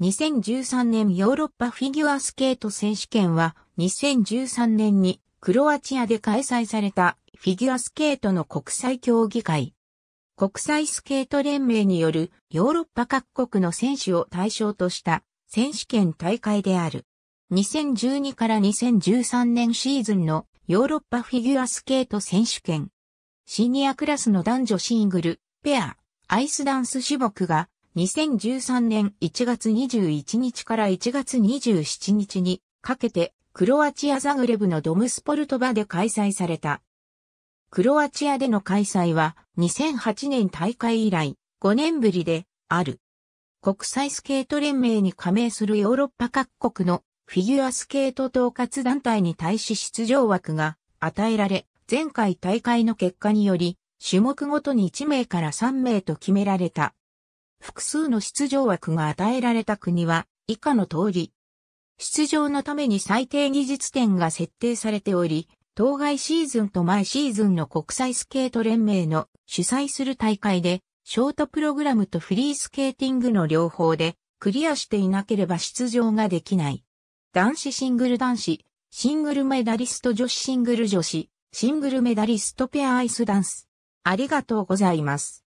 2013年ヨーロッパフィギュアスケート選手権は2013年にクロアチアで開催されたフィギュアスケートの国際競技会。国際スケート連盟によるヨーロッパ各国の選手を対象とした選手権大会である。2012から2013年シーズンのヨーロッパフィギュアスケート選手権。シニアクラスの男女シングル、ペア、アイスダンス種目が2013年1月21日から1月27日にかけてクロアチアザグレブのドムスポルトバで開催された。クロアチアでの開催は2008年大会以来5年ぶりである。国際スケート連盟に加盟するヨーロッパ各国のフィギュアスケート統括団体に対し出場枠が与えられ、前回大会の結果により、種目ごとに1名から3名と決められた。複数の出場枠が与えられた国は以下の通り。出場のために最低技術点が設定されており、当該シーズンと前シーズンの国際スケート連盟の主催する大会で、ショートプログラムとフリースケーティングの両方で、クリアしていなければ出場ができない。男子シングル男子、シングルメダリスト女子シングル女子、シングルメダリストペアアイスダンス。ありがとうございます。